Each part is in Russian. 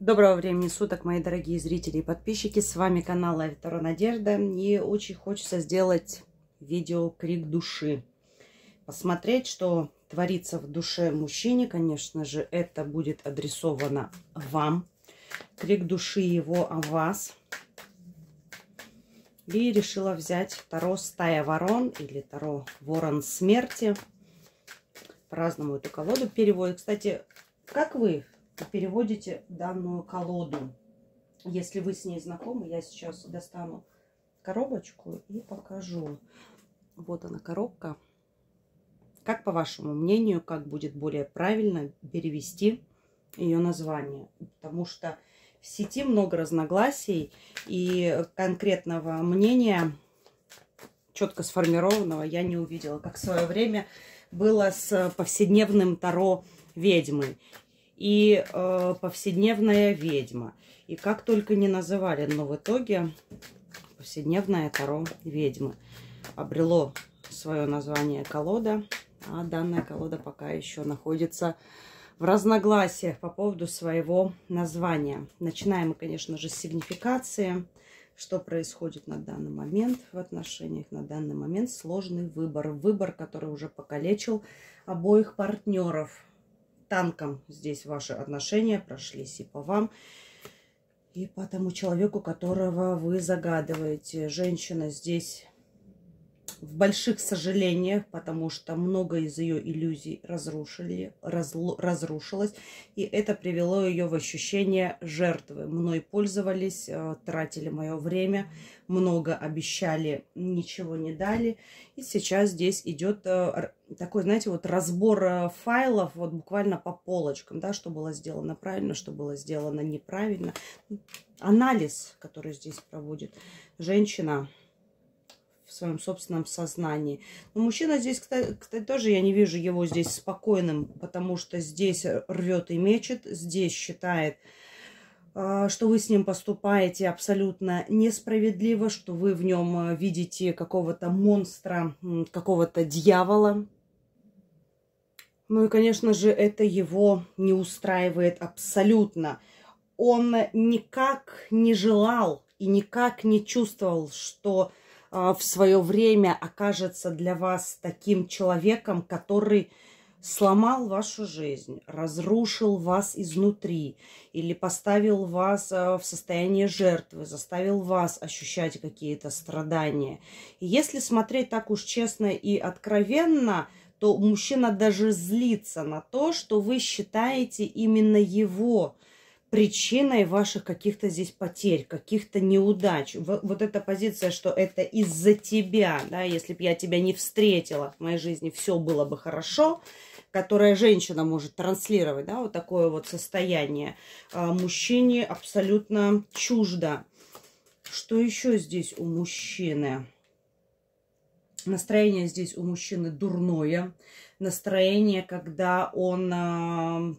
Доброго времени суток, мои дорогие зрители и подписчики. С вами канал Авитора Надежда. И очень хочется сделать видео «Крик души». Посмотреть, что творится в душе мужчине. Конечно же, это будет адресовано вам. Крик души его о вас. И решила взять Таро Стая Ворон или Таро Ворон Смерти. По-разному эту колоду переводят. Кстати, как вы Э, переводите данную колоду. Если вы с ней знакомы, я сейчас достану коробочку и покажу. Вот она коробка. Как по вашему мнению, как будет более правильно перевести ее название? Потому что в сети много разногласий и конкретного мнения четко сформированного я не увидела, как в свое время было с повседневным Таро ведьмы и э, повседневная ведьма. И как только не называли, но в итоге повседневная таро ведьмы обрело свое название колода, а данная колода пока еще находится в разногласиях по поводу своего названия. Начинаем мы, конечно же, с сигнификации, что происходит на данный момент в отношениях. На данный момент сложный выбор, выбор, который уже покалечил обоих партнеров – танком здесь ваши отношения прошлись и по вам, и по тому человеку, которого вы загадываете. Женщина здесь в больших сожалениях, потому что много из ее иллюзий разрушили, разло, разрушилось, и это привело ее в ощущение жертвы. Мной пользовались, э, тратили мое время, много обещали, ничего не дали. И сейчас здесь идет э, такой, знаете, вот разбор э, файлов вот буквально по полочкам, да, что было сделано правильно, что было сделано неправильно. Анализ, который здесь проводит женщина в своем собственном сознании. Но мужчина здесь, кстати, тоже я не вижу его здесь спокойным, потому что здесь рвет и мечет, здесь считает, а, что вы с ним поступаете абсолютно несправедливо, что вы в нем а, видите какого-то монстра, какого-то дьявола. Ну и, конечно же, это его не устраивает абсолютно. Он никак не желал и никак не чувствовал, что а, в свое время окажется для вас таким человеком, который сломал вашу жизнь, разрушил вас изнутри или поставил вас а, в состояние жертвы, заставил вас ощущать какие-то страдания. И если смотреть так уж честно и откровенно, то мужчина даже злится на то, что вы считаете именно его – причиной ваших каких-то здесь потерь, каких-то неудач. Вот эта позиция, что это из-за тебя, да, если бы я тебя не встретила в моей жизни, все было бы хорошо, которая женщина может транслировать, да, вот такое вот состояние а, мужчине абсолютно чуждо. Что еще здесь у мужчины? Настроение здесь у мужчины дурное. Настроение, когда он а,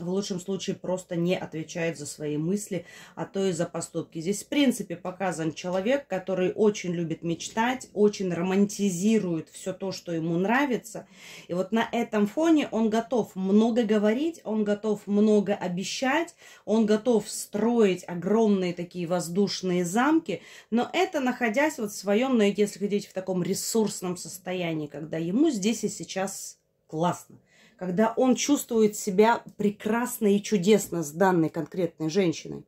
в лучшем случае просто не отвечает за свои мысли, а то и за поступки. Здесь, в принципе, показан человек, который очень любит мечтать, очень романтизирует все то, что ему нравится. И вот на этом фоне он готов много говорить, он готов много обещать, он готов строить огромные такие воздушные замки, но это находясь вот в своем, ну, если хотите, в таком ресурсном состоянии, когда ему здесь и сейчас классно когда он чувствует себя прекрасно и чудесно с данной конкретной женщиной.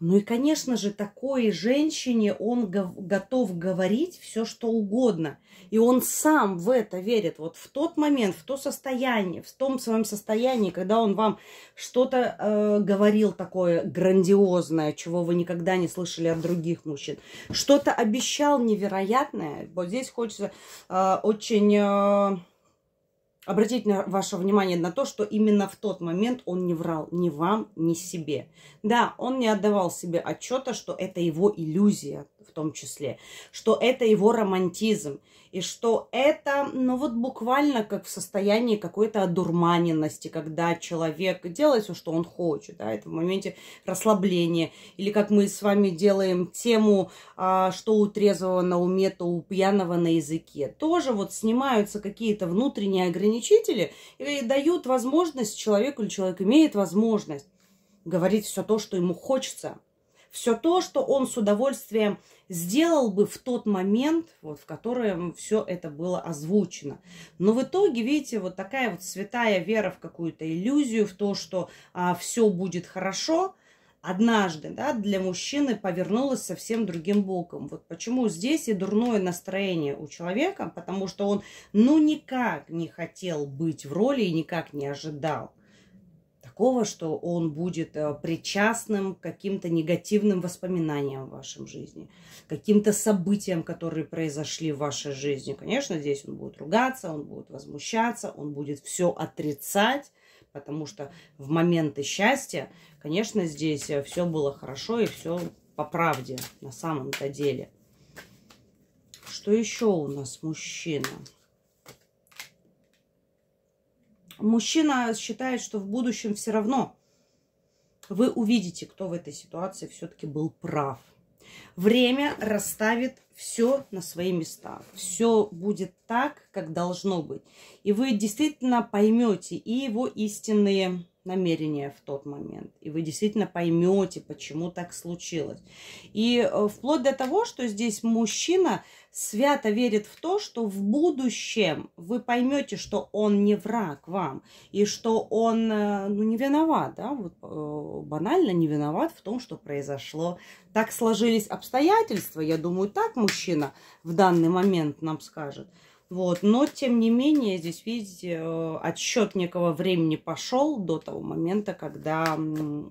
Ну и, конечно же, такой женщине он готов говорить все, что угодно. И он сам в это верит. Вот в тот момент, в то состояние, в том своем состоянии, когда он вам что-то э, говорил такое грандиозное, чего вы никогда не слышали от других мужчин, что-то обещал невероятное. Вот здесь хочется э, очень... Э, Обратите ваше внимание на то, что именно в тот момент он не врал ни вам, ни себе. Да, он не отдавал себе отчета, что это его иллюзия в том числе, что это его романтизм, и что это, ну вот буквально как в состоянии какой-то одурманенности, когда человек делает все, что он хочет, да, это в моменте расслабления, или как мы с вами делаем тему, а, что у трезвого на уме, то у пьяного на языке, тоже вот снимаются какие-то внутренние ограничители и дают возможность человеку, или человек имеет возможность говорить все то, что ему хочется, все то, что он с удовольствием сделал бы в тот момент, вот, в котором все это было озвучено. Но в итоге, видите, вот такая вот святая вера в какую-то иллюзию, в то, что а, все будет хорошо, однажды да, для мужчины повернулась совсем другим боком. Вот почему здесь и дурное настроение у человека, потому что он ну никак не хотел быть в роли и никак не ожидал такого, что он будет э, причастным к каким-то негативным воспоминаниям в вашем жизни, каким-то событиям, которые произошли в вашей жизни. Конечно, здесь он будет ругаться, он будет возмущаться, он будет все отрицать, потому что в моменты счастья, конечно, здесь э, все было хорошо и все по правде на самом-то деле. Что еще у нас мужчина? Мужчина считает, что в будущем все равно вы увидите, кто в этой ситуации все-таки был прав. Время расставит все на свои места. Все будет так, как должно быть. И вы действительно поймете и его истинные намерения в тот момент. И вы действительно поймете, почему так случилось. И э, вплоть до того, что здесь мужчина свято верит в то, что в будущем вы поймете, что он не враг вам, и что он э, ну, не виноват, да, вот, э, банально не виноват в том, что произошло. Так сложились обстоятельства, я думаю, так мужчина в данный момент нам скажет – вот. Но, тем не менее, здесь, видите, э, отсчет некого времени пошел до того момента, когда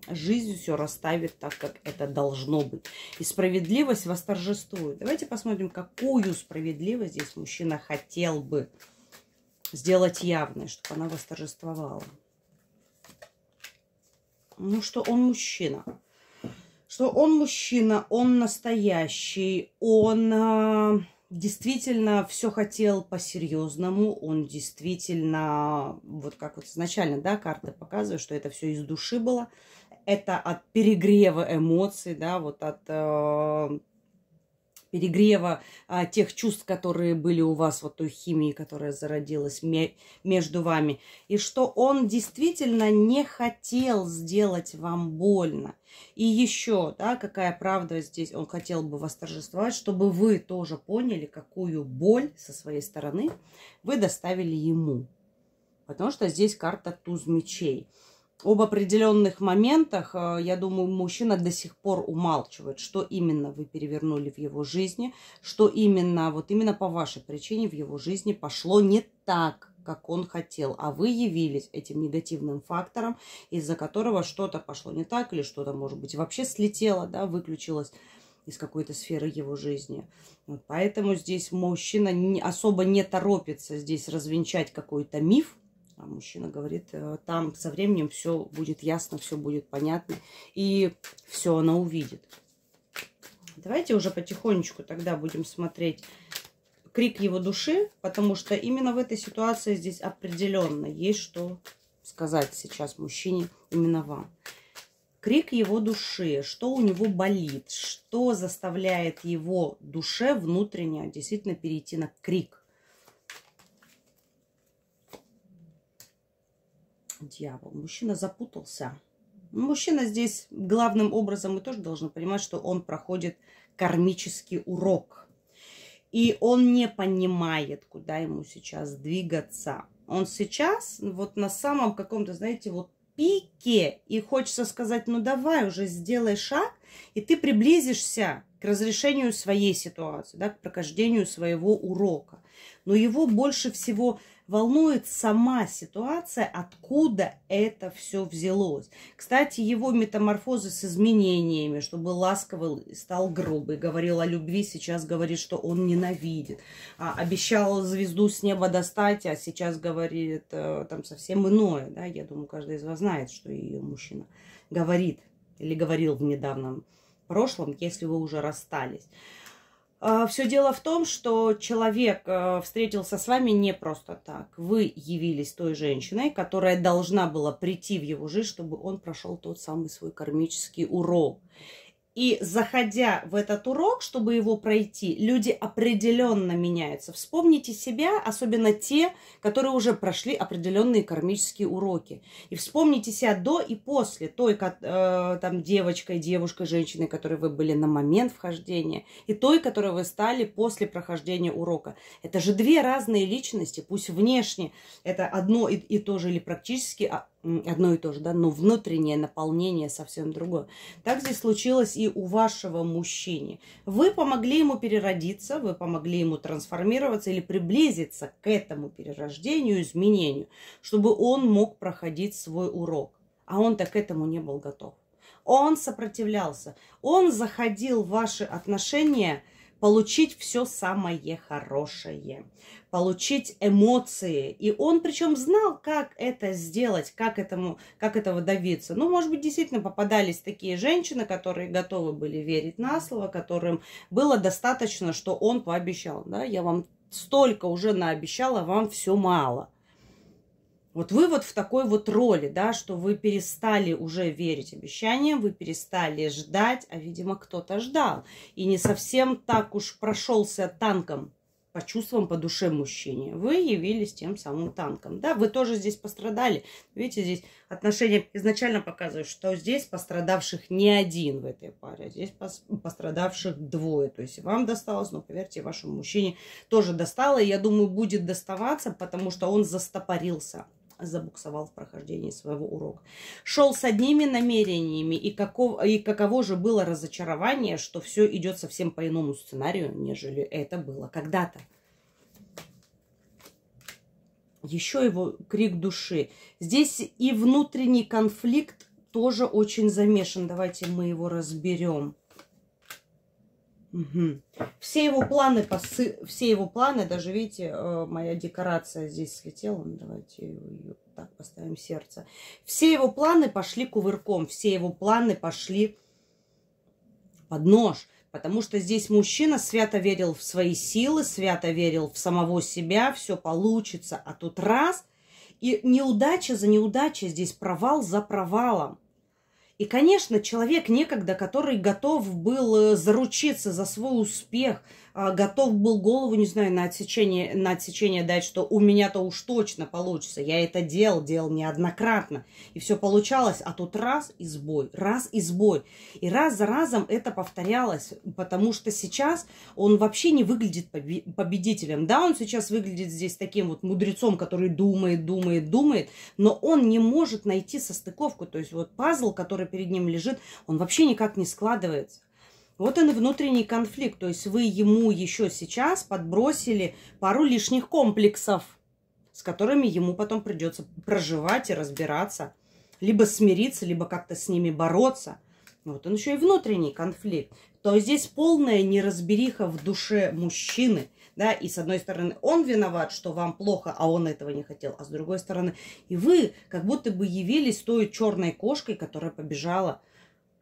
жизнь все расставит так, как это должно быть. И справедливость восторжествует. Давайте посмотрим, какую справедливость здесь мужчина хотел бы сделать явной, чтобы она восторжествовала. Ну, что он мужчина что он мужчина, он настоящий, он а, действительно все хотел по-серьезному, он действительно, вот как вот изначально, да, карты показывают, что это все из души было, это от перегрева эмоций, да, вот от э, перегрева а, тех чувств, которые были у вас, вот той химии, которая зародилась ме между вами, и что он действительно не хотел сделать вам больно. И еще, да, какая правда здесь, он хотел бы восторжествовать, чтобы вы тоже поняли, какую боль со своей стороны вы доставили ему. Потому что здесь карта туз мечей об определенных моментах, э, я думаю, мужчина до сих пор умалчивает, что именно вы перевернули в его жизни, что именно, вот именно по вашей причине в его жизни пошло не так, как он хотел, а вы явились этим негативным фактором, из-за которого что-то пошло не так или что-то, может быть, вообще слетело, да, выключилось из какой-то сферы его жизни. поэтому здесь мужчина особо не торопится здесь развенчать какой-то миф, а мужчина говорит, «Э, там со временем все будет ясно, все будет понятно, и все она увидит. Давайте уже потихонечку тогда будем смотреть крик его души, потому что именно в этой ситуации здесь определенно есть что сказать сейчас мужчине именно вам. Крик его души, что у него болит, что заставляет его душе внутренне действительно перейти на крик – дьявол. Мужчина запутался. Мужчина здесь главным образом, мы тоже должны понимать, что он проходит кармический урок. И он не понимает, куда ему сейчас двигаться. Он сейчас вот на самом каком-то, знаете, вот пике. И хочется сказать, ну давай уже сделай шаг, и ты приблизишься к разрешению своей ситуации, да, к прохождению своего урока. Но его больше всего волнует сама ситуация, откуда это все взялось. Кстати, его метаморфозы с изменениями, что был ласковый, стал грубый, говорил о любви, сейчас говорит, что он ненавидит. А, обещал звезду с неба достать, а сейчас говорит э, там совсем иное. Да? Я думаю, каждый из вас знает, что ее мужчина говорит или говорил в недавнем прошлом, если вы уже расстались. А, Все дело в том, что человек э, встретился с вами не просто так. Вы явились той женщиной, которая должна была прийти в его жизнь, чтобы он прошел тот самый свой кармический урок. И заходя в этот урок, чтобы его пройти, люди определенно меняются. Вспомните себя, особенно те, которые уже прошли определенные кармические уроки. И вспомните себя до и после той э, там, девочкой, девушкой, женщиной, которой вы были на момент вхождения, и той, которой вы стали после прохождения урока. Это же две разные личности, пусть внешне это одно и, и то же или практически а одно и то же, да, но внутреннее наполнение совсем другое. Так здесь случилось и у вашего мужчины. Вы помогли ему переродиться, вы помогли ему трансформироваться или приблизиться к этому перерождению, изменению, чтобы он мог проходить свой урок. А он так к этому не был готов. Он сопротивлялся. Он заходил в ваши отношения – получить все самое хорошее, получить эмоции. И он причем знал, как это сделать, как, этому, как этого добиться. Ну, может быть, действительно попадались такие женщины, которые готовы были верить на слово, которым было достаточно, что он пообещал. Да, я вам столько уже наобещала, вам все мало – вот вы вот в такой вот роли, да, что вы перестали уже верить обещаниям, вы перестали ждать, а, видимо, кто-то ждал. И не совсем так уж прошелся танком по чувствам, по душе мужчине. Вы явились тем самым танком. Да, вы тоже здесь пострадали. Видите, здесь отношения изначально показывают, что здесь пострадавших не один в этой паре, а здесь пострадавших двое. То есть вам досталось, но ну, поверьте, вашему мужчине тоже достало. И я думаю, будет доставаться, потому что он застопорился забуксовал в прохождении своего урока. Шел с одними намерениями, и, каков, и каково же было разочарование, что все идет совсем по иному сценарию, нежели это было когда-то. Еще его крик души. Здесь и внутренний конфликт тоже очень замешан. Давайте мы его разберем. Угу. Все его планы, посы... все его планы, даже видите, э, моя декорация здесь слетела, ну, давайте ее так поставим сердце. Все его планы пошли кувырком, все его планы пошли под нож, потому что здесь мужчина свято верил в свои силы, свято верил в самого себя, все получится, а тут раз, и неудача за неудачей, здесь провал за провалом. И, конечно, человек некогда, который готов был э, заручиться за свой успех, а, готов был голову, не знаю, на отсечение, на отсечение дать, что у меня-то уж точно получится. Я это делал, делал неоднократно. И все получалось, а тут раз и сбой, раз и сбой. И раз за разом это повторялось, потому что сейчас он вообще не выглядит победителем. Да, он сейчас выглядит здесь таким вот мудрецом, который думает, думает, думает, но он не может найти состыковку. То есть вот пазл, который который перед ним лежит, он вообще никак не складывается. Вот он и внутренний конфликт. То есть вы ему еще сейчас подбросили пару лишних комплексов, с которыми ему потом придется проживать и разбираться. Либо смириться, либо как-то с ними бороться. Вот он еще и внутренний конфликт. То здесь полная неразбериха в душе мужчины – да, и с одной стороны он виноват, что вам плохо, а он этого не хотел, а с другой стороны и вы как будто бы явились той черной кошкой, которая побежала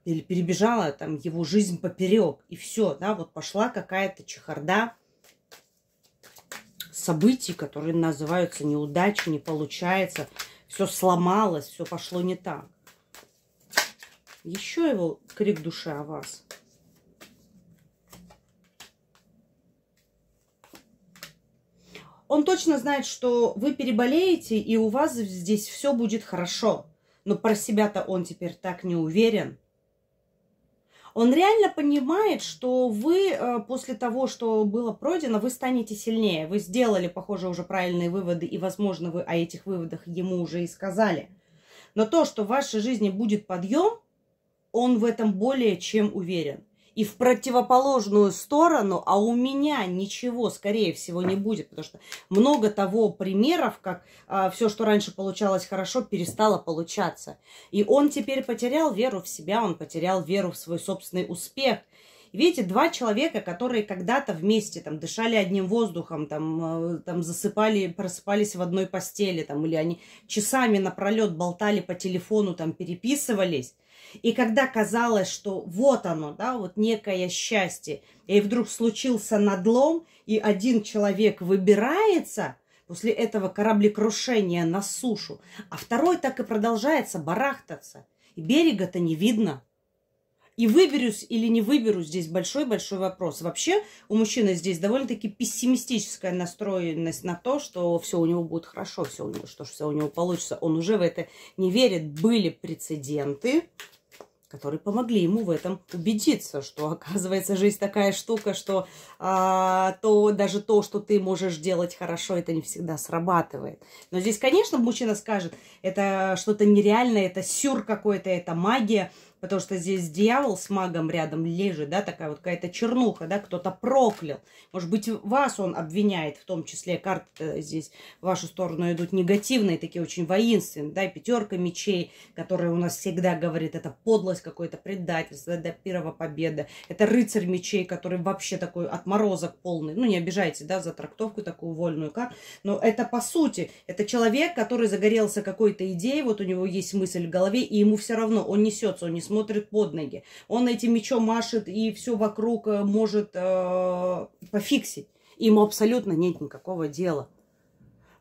или перебежала там его жизнь поперек, и все, да, вот пошла какая-то чехарда событий, которые называются неудачи, не получается, все сломалось, все пошло не так. Еще его крик души о вас – Он точно знает, что вы переболеете, и у вас здесь все будет хорошо. Но про себя-то он теперь так не уверен. Он реально понимает, что вы э, после того, что было пройдено, вы станете сильнее. Вы сделали, похоже, уже правильные выводы, и, возможно, вы о этих выводах ему уже и сказали. Но то, что в вашей жизни будет подъем, он в этом более чем уверен и в противоположную сторону, а у меня ничего, скорее всего, не будет, потому что много того примеров, как а, все, что раньше получалось хорошо, перестало получаться. И он теперь потерял веру в себя, он потерял веру в свой собственный успех. Видите, два человека, которые когда-то вместе там дышали одним воздухом, там, э, там засыпали, просыпались в одной постели, там, или они часами напролет болтали по телефону, там переписывались. И когда казалось, что вот оно, да, вот некое счастье, и вдруг случился надлом, и один человек выбирается после этого кораблекрушения на сушу, а второй так и продолжается барахтаться, и берега-то не видно. И выберусь или не выберусь, здесь большой-большой вопрос. Вообще у мужчины здесь довольно-таки пессимистическая настроенность на то, что все у него будет хорошо, все у него, что все у него получится. Он уже в это не верит. Были прецеденты, которые помогли ему в этом убедиться, что оказывается жизнь такая штука, что а, то даже то, что ты можешь делать хорошо, это не всегда срабатывает. Но здесь, конечно, мужчина скажет, это что-то нереальное, это сюр какой-то, это магия. Потому что здесь дьявол с магом рядом лежит, да, такая вот какая-то чернуха, да, кто-то проклял. Может быть, вас он обвиняет, в том числе карты здесь в вашу сторону идут негативные, такие очень воинственные, да, пятерка мечей, которая у нас всегда говорит, это подлость, какое-то предательство, это пирова победа. Это рыцарь мечей, который вообще такой отморозок полный. Ну, не обижайте, да, за трактовку такую вольную как. Но это по сути, это человек, который загорелся какой-то идеей, вот у него есть мысль в голове, и ему все равно, он несется, он не смотрит смотрит под ноги. Он этим мечом машет и все вокруг э, может э, пофиксить. Ему абсолютно нет никакого дела.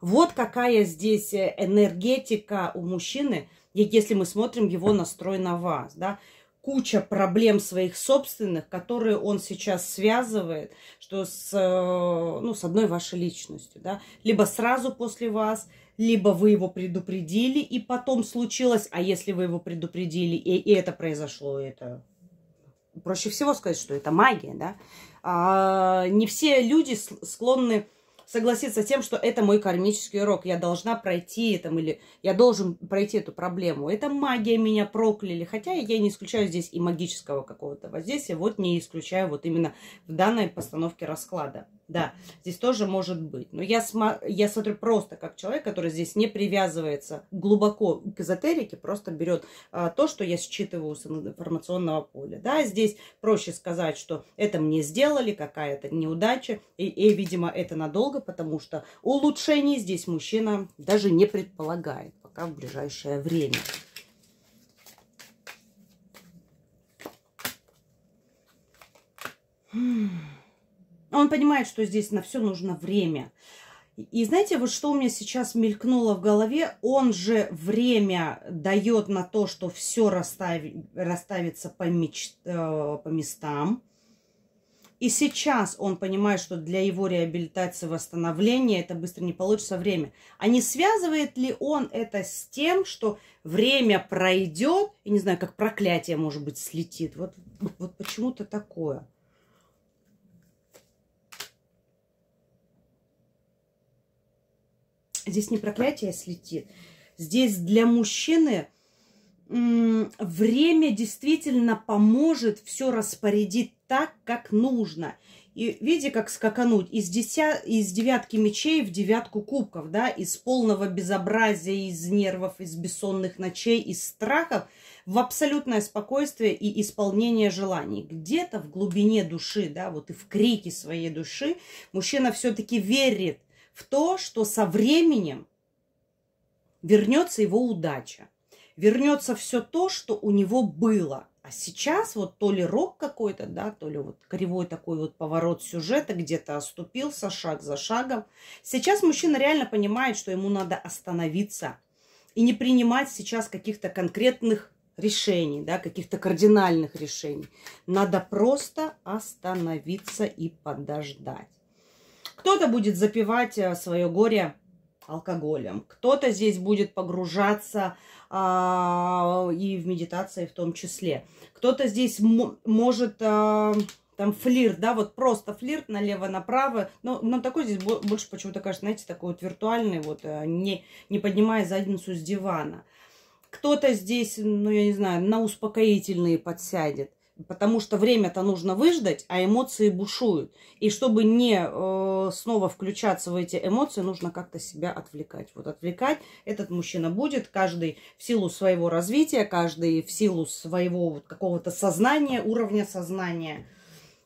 Вот какая здесь э, энергетика у мужчины, если мы смотрим его настрой на вас, да, куча проблем своих собственных, которые он сейчас связывает, что с, э, ну, с одной вашей личностью, да, либо сразу после вас – либо вы его предупредили, и потом случилось, а если вы его предупредили, и, и это произошло, это проще всего сказать, что это магия, да. А, не все люди склонны согласиться с тем, что это мой кармический урок, я должна пройти там, или я должен пройти эту проблему. Это магия меня прокляли, хотя я не исключаю здесь и магического какого-то воздействия, вот не исключаю вот именно в данной постановке расклада. Да, здесь тоже может быть. Но я, см- я смотрю просто как человек, который здесь не привязывается глубоко к эзотерике, просто берет а, то, что я считываю с информационного поля. Да, здесь проще сказать, что это мне сделали, какая-то неудача. И, и, видимо, это надолго, потому что улучшений здесь мужчина даже не предполагает пока в ближайшее время. Hmm. Он понимает, что здесь на все нужно время. И знаете, вот что у меня сейчас мелькнуло в голове? Он же время дает на то, что все расстав... расставится по, меч... Э, по местам. И сейчас он понимает, что для его реабилитации, восстановления это быстро не получится время. А не связывает ли он это с тем, что время пройдет, и не знаю, как проклятие, может быть, слетит. Вот, вот почему-то такое. Здесь не проклятие слетит. Здесь для мужчины время действительно поможет, все распорядить так, как нужно. И видите, как скакануть из, деся... из девятки мечей в девятку кубков, да, из полного безобразия, из нервов, из бессонных ночей, из страхов в абсолютное спокойствие и исполнение желаний. Где-то в глубине души, да, вот и в крике своей души мужчина все-таки верит – в то, что со временем вернется его удача, вернется все то, что у него было. А сейчас вот то ли рок какой-то, да, то ли вот кривой такой вот поворот сюжета, где-то оступился шаг за шагом. Сейчас мужчина реально понимает, что ему надо остановиться и не принимать сейчас каких-то конкретных решений, да, каких-то кардинальных решений. Надо просто остановиться и подождать. Кто-то будет запивать э, свое горе алкоголем. Кто-то здесь будет погружаться а, и в медитации в том числе. Кто-то здесь может а, там флирт, да, вот просто флирт налево-направо. Но нам такой здесь больше почему-то кажется, знаете, такой вот виртуальный, вот э, не, не поднимая задницу с дивана. Кто-то здесь, ну я не знаю, на успокоительные подсядет потому что время-то нужно выждать, а эмоции бушуют. И чтобы не э, снова включаться в эти эмоции, нужно как-то себя отвлекать. Вот отвлекать этот мужчина будет, каждый в силу своего развития, каждый в силу своего вот какого-то сознания, уровня сознания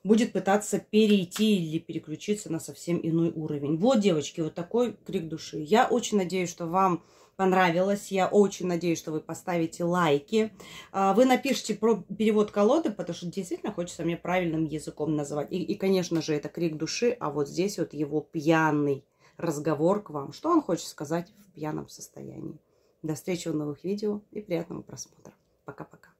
будет пытаться перейти или переключиться на совсем иной уровень. Вот, девочки, вот такой крик души. Я очень надеюсь, что вам понравилось. Я очень надеюсь, что вы поставите лайки. А, вы напишите про перевод колоды, потому что действительно хочется мне правильным языком назвать. И, и конечно же, это крик души, а вот здесь вот его пьяный разговор к вам. Что он хочет сказать в пьяном состоянии. До встречи в новых видео и приятного просмотра. Пока-пока.